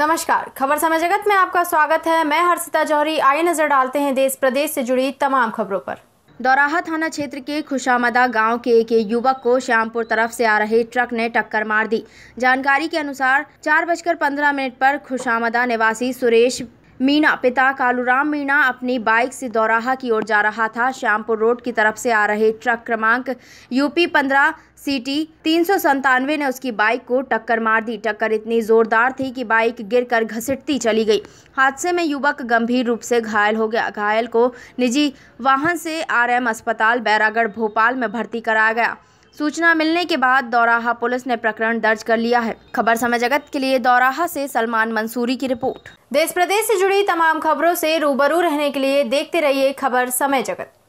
नमस्कार खबर समय जगत में आपका स्वागत है मैं हर्षिता जौहरी आई नजर डालते हैं देश प्रदेश से जुड़ी तमाम खबरों पर दौराहा थाना क्षेत्र के खुशामदा गांव के एक युवक को श्यामपुर तरफ से आ रहे ट्रक ने टक्कर मार दी जानकारी के अनुसार चार बजकर पंद्रह मिनट पर खुशामदा निवासी सुरेश मीना पिता कालूराम मीणा अपनी बाइक से दौराहा की ओर जा रहा था श्यामपुर रोड की तरफ से आ रहे ट्रक क्रमांक यूपी पंद्रह सीटी तीन ने उसकी बाइक को टक्कर मार दी टक्कर इतनी जोरदार थी कि बाइक गिरकर घसीटती चली गई हादसे में युवक गंभीर रूप से घायल हो गया घायल को निजी वाहन से आर अस्पताल बैरागढ़ भोपाल में भर्ती कराया गया सूचना मिलने के बाद दौराहा पुलिस ने प्रकरण दर्ज कर लिया है खबर समय जगत के लिए दौराहा से सलमान मंसूरी की रिपोर्ट देश प्रदेश से जुड़ी तमाम खबरों से रूबरू रहने के लिए देखते रहिए खबर समय जगत